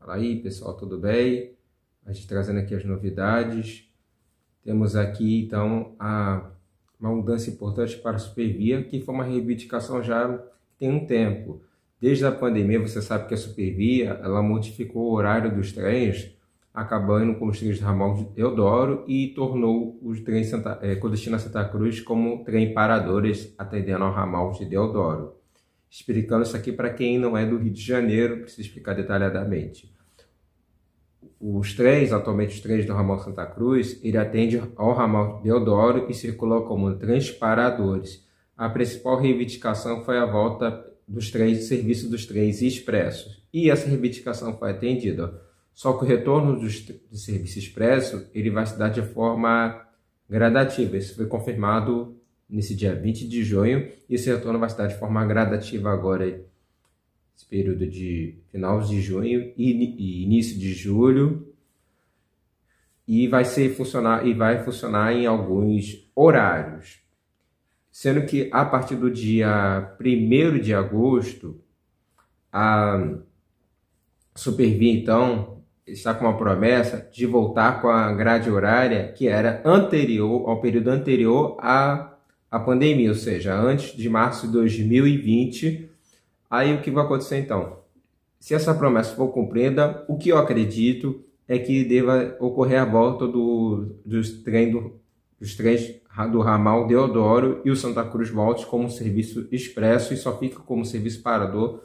Fala aí, pessoal, tudo bem? A gente trazendo aqui as novidades. Temos aqui, então, a, uma mudança importante para a Supervia, que foi uma reivindicação já tem um tempo. Desde a pandemia, você sabe que a Supervia, ela modificou o horário dos trens, acabando com os trens de ramal de Eudoro e tornou os trens Santa, é, com destino a Santa Cruz como trem paradores, atendendo ao ramal de Deodoro. Explicando isso aqui para quem não é do Rio de Janeiro, precisa explicar detalhadamente. Os três, atualmente os três do ramal Santa Cruz, ele atende ao ramal Deodoro e circula como transparadores. A principal reivindicação foi a volta dos trens, serviço dos trens expressos. E essa reivindicação foi atendida. Só que o retorno dos, do serviço expresso ele vai se dar de forma gradativa. Isso foi confirmado nesse dia 20 de junho. E esse retorno vai se dar de forma gradativa agora esse período de final de junho e, início de julho. E vai ser funcionar e vai funcionar em alguns horários. Sendo que a partir do dia 1 de agosto, a Supervia então está com uma promessa de voltar com a grade horária que era anterior ao período anterior à, à pandemia, ou seja, antes de março de 2020, Aí o que vai acontecer então? Se essa promessa for cumprida, o que eu acredito é que deva ocorrer a volta do, dos, trem do, dos trens do ramal Deodoro e o Santa Cruz volte como serviço expresso e só fica como serviço parador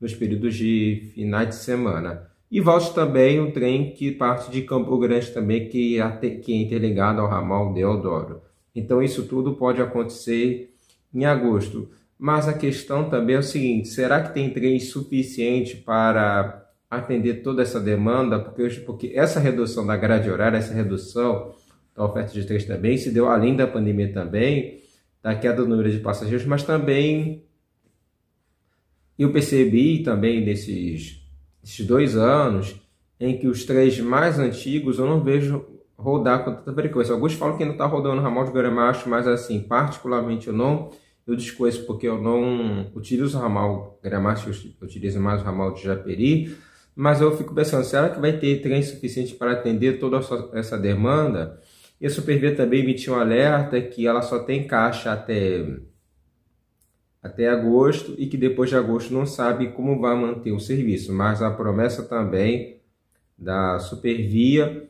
nos períodos de finais de semana. E volte também um trem que parte de Campo Grande também, que, é que é interligado ao ramal Deodoro. Então isso tudo pode acontecer em agosto. Mas a questão também é o seguinte: será que tem trem suficiente para atender toda essa demanda? Porque, porque essa redução da grade horária, essa redução da oferta de trens também se deu além da pandemia também, da queda do número de passageiros, mas também eu percebi também nesses, nesses dois anos em que os três mais antigos eu não vejo rodar com tanta frequência. Alguns falam que não está rodando o ramal de Gramacho mas assim, particularmente eu não eu disco isso porque eu não utilizo o ramal gramático, eu utilizo mais o ramal de Japeri, mas eu fico pensando, será que vai ter trem suficiente para atender toda essa demanda? E a Supervia também emitiu um alerta que ela só tem caixa até, até agosto e que depois de agosto não sabe como vai manter o serviço, mas a promessa também da Supervia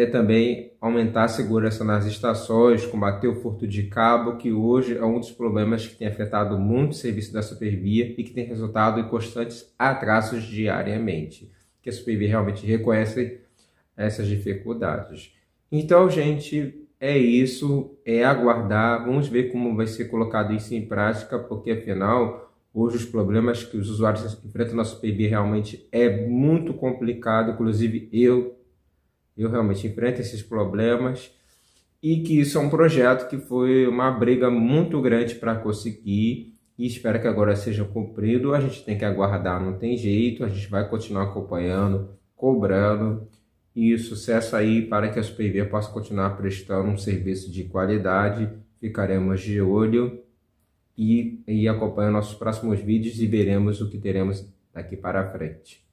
é também aumentar a segurança nas estações, combater o furto de cabo, que hoje é um dos problemas que tem afetado muito o serviço da Supervia e que tem resultado em constantes atrasos diariamente, que a Supervia realmente reconhece essas dificuldades. Então, gente, é isso, é aguardar, vamos ver como vai ser colocado isso em prática, porque afinal, hoje os problemas que os usuários enfrentam na Supervia realmente é muito complicado, inclusive eu eu realmente enfrento esses problemas e que isso é um projeto que foi uma briga muito grande para conseguir e espero que agora seja cumprido. A gente tem que aguardar, não tem jeito, a gente vai continuar acompanhando, cobrando e sucesso aí para que a SPV possa continuar prestando um serviço de qualidade. Ficaremos de olho e, e acompanhe nossos próximos vídeos e veremos o que teremos daqui para frente.